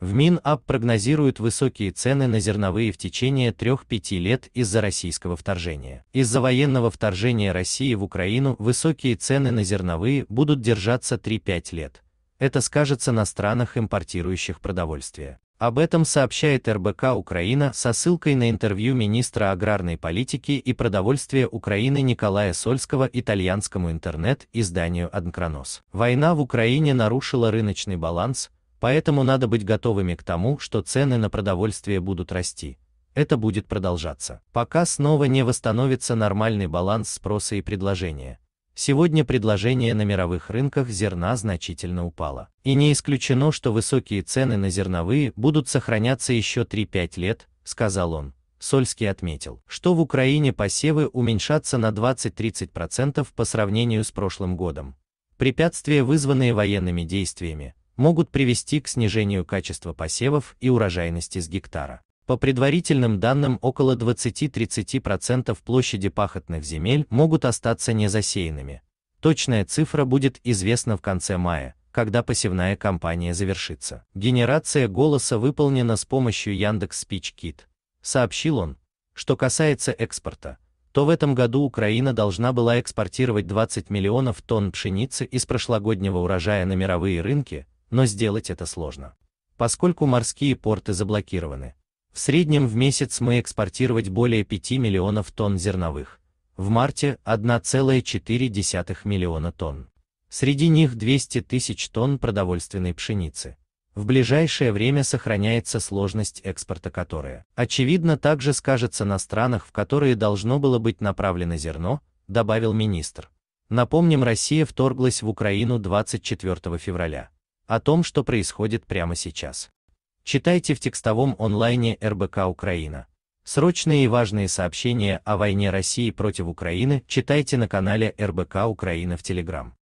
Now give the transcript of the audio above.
В Минап прогнозируют высокие цены на зерновые в течение 3-5 лет из-за российского вторжения. Из-за военного вторжения России в Украину высокие цены на зерновые будут держаться 3-5 лет. Это скажется на странах, импортирующих продовольствие. Об этом сообщает РБК Украина со ссылкой на интервью министра аграрной политики и продовольствия Украины Николая Сольского итальянскому интернет-изданию Аднкронос. Война в Украине нарушила рыночный баланс, Поэтому надо быть готовыми к тому, что цены на продовольствие будут расти. Это будет продолжаться, пока снова не восстановится нормальный баланс спроса и предложения. Сегодня предложение на мировых рынках зерна значительно упало. И не исключено, что высокие цены на зерновые будут сохраняться еще 3-5 лет, сказал он. Сольский отметил, что в Украине посевы уменьшатся на 20-30% по сравнению с прошлым годом. Препятствия, вызванные военными действиями, могут привести к снижению качества посевов и урожайности с гектара. По предварительным данным, около 20-30% площади пахотных земель могут остаться незасеянными. Точная цифра будет известна в конце мая, когда посевная кампания завершится. Генерация голоса выполнена с помощью Яндекс SpeechKit. Сообщил он, что касается экспорта, то в этом году Украина должна была экспортировать 20 миллионов тонн пшеницы из прошлогоднего урожая на мировые рынки, но сделать это сложно. Поскольку морские порты заблокированы, в среднем в месяц мы экспортировать более 5 миллионов тонн зерновых, в марте 1,4 миллиона тонн. Среди них 200 тысяч тонн продовольственной пшеницы. В ближайшее время сохраняется сложность экспорта которая, очевидно, также скажется на странах, в которые должно было быть направлено зерно, добавил министр. Напомним, Россия вторглась в Украину 24 февраля о том, что происходит прямо сейчас. Читайте в текстовом онлайне РБК Украина. Срочные и важные сообщения о войне России против Украины читайте на канале РБК Украина в Телеграм.